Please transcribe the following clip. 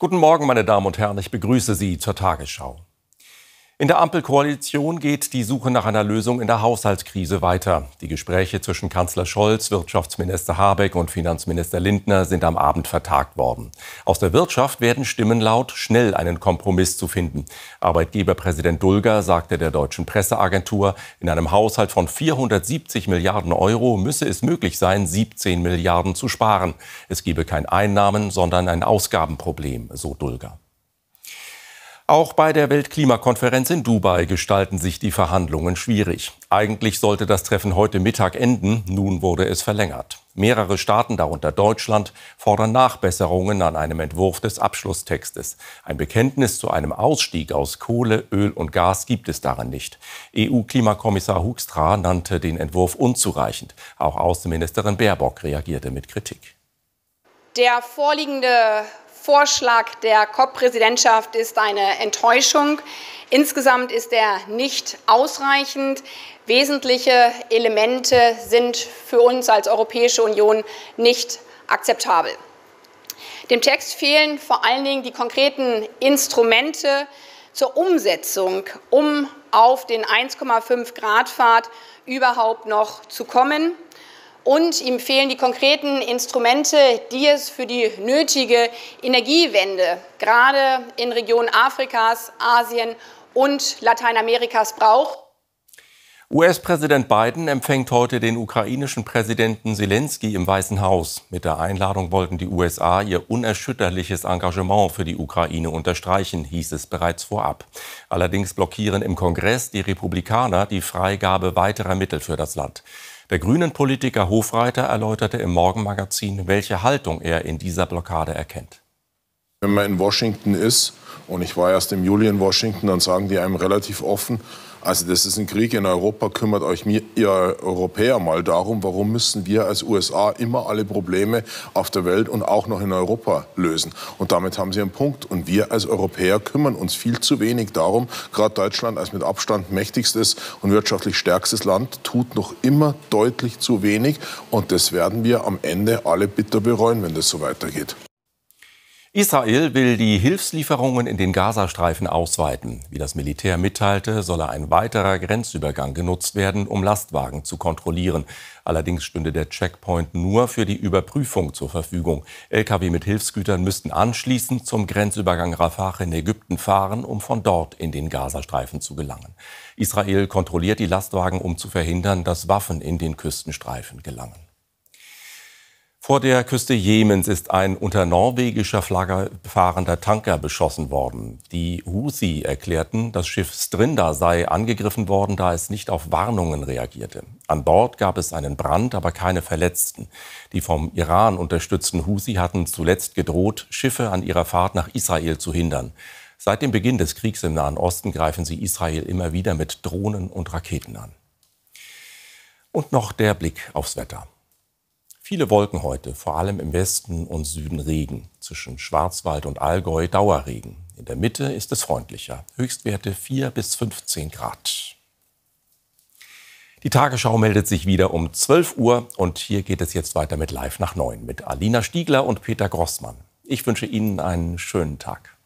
Guten Morgen, meine Damen und Herren, ich begrüße Sie zur Tagesschau. In der Ampelkoalition geht die Suche nach einer Lösung in der Haushaltskrise weiter. Die Gespräche zwischen Kanzler Scholz, Wirtschaftsminister Habeck und Finanzminister Lindner sind am Abend vertagt worden. Aus der Wirtschaft werden Stimmen laut, schnell einen Kompromiss zu finden. Arbeitgeberpräsident Dulger sagte der deutschen Presseagentur, in einem Haushalt von 470 Milliarden Euro müsse es möglich sein, 17 Milliarden zu sparen. Es gebe kein Einnahmen, sondern ein Ausgabenproblem, so Dulger. Auch bei der Weltklimakonferenz in Dubai gestalten sich die Verhandlungen schwierig. Eigentlich sollte das Treffen heute Mittag enden, nun wurde es verlängert. Mehrere Staaten, darunter Deutschland, fordern Nachbesserungen an einem Entwurf des Abschlusstextes. Ein Bekenntnis zu einem Ausstieg aus Kohle, Öl und Gas gibt es darin nicht. EU-Klimakommissar Hugstra nannte den Entwurf unzureichend. Auch Außenministerin Baerbock reagierte mit Kritik. Der vorliegende Vorschlag der COP-Präsidentschaft ist eine Enttäuschung. Insgesamt ist er nicht ausreichend. Wesentliche Elemente sind für uns als Europäische Union nicht akzeptabel. Dem Text fehlen vor allen Dingen die konkreten Instrumente zur Umsetzung, um auf den 1,5 Grad Pfad überhaupt noch zu kommen und ihm fehlen die konkreten Instrumente, die es für die nötige Energiewende gerade in Regionen Afrikas, Asien und Lateinamerikas braucht. US-Präsident Biden empfängt heute den ukrainischen Präsidenten Zelensky im Weißen Haus. Mit der Einladung wollten die USA ihr unerschütterliches Engagement für die Ukraine unterstreichen, hieß es bereits vorab. Allerdings blockieren im Kongress die Republikaner die Freigabe weiterer Mittel für das Land. Der grünen Politiker Hofreiter erläuterte im Morgenmagazin, welche Haltung er in dieser Blockade erkennt. Wenn man in Washington ist, und ich war erst im Juli in Washington, dann sagen die einem relativ offen, also das ist ein Krieg in Europa, kümmert euch mir, ihr Europäer mal darum, warum müssen wir als USA immer alle Probleme auf der Welt und auch noch in Europa lösen. Und damit haben sie einen Punkt. Und wir als Europäer kümmern uns viel zu wenig darum. Gerade Deutschland als mit Abstand mächtigstes und wirtschaftlich stärkstes Land tut noch immer deutlich zu wenig. Und das werden wir am Ende alle bitter bereuen, wenn das so weitergeht. Israel will die Hilfslieferungen in den Gazastreifen ausweiten. Wie das Militär mitteilte, solle ein weiterer Grenzübergang genutzt werden, um Lastwagen zu kontrollieren. Allerdings stünde der Checkpoint nur für die Überprüfung zur Verfügung. Lkw mit Hilfsgütern müssten anschließend zum Grenzübergang Rafah in Ägypten fahren, um von dort in den Gazastreifen zu gelangen. Israel kontrolliert die Lastwagen, um zu verhindern, dass Waffen in den Küstenstreifen gelangen. Vor der Küste Jemens ist ein unter norwegischer Flagge fahrender Tanker beschossen worden. Die Husi erklärten, das Schiff Strinda sei angegriffen worden, da es nicht auf Warnungen reagierte. An Bord gab es einen Brand, aber keine Verletzten. Die vom Iran unterstützten Husi hatten zuletzt gedroht, Schiffe an ihrer Fahrt nach Israel zu hindern. Seit dem Beginn des Kriegs im Nahen Osten greifen sie Israel immer wieder mit Drohnen und Raketen an. Und noch der Blick aufs Wetter. Viele Wolken heute, vor allem im Westen und Süden Regen. Zwischen Schwarzwald und Allgäu Dauerregen. In der Mitte ist es freundlicher. Höchstwerte 4 bis 15 Grad. Die Tagesschau meldet sich wieder um 12 Uhr und hier geht es jetzt weiter mit Live nach 9 mit Alina Stiegler und Peter Grossmann. Ich wünsche Ihnen einen schönen Tag.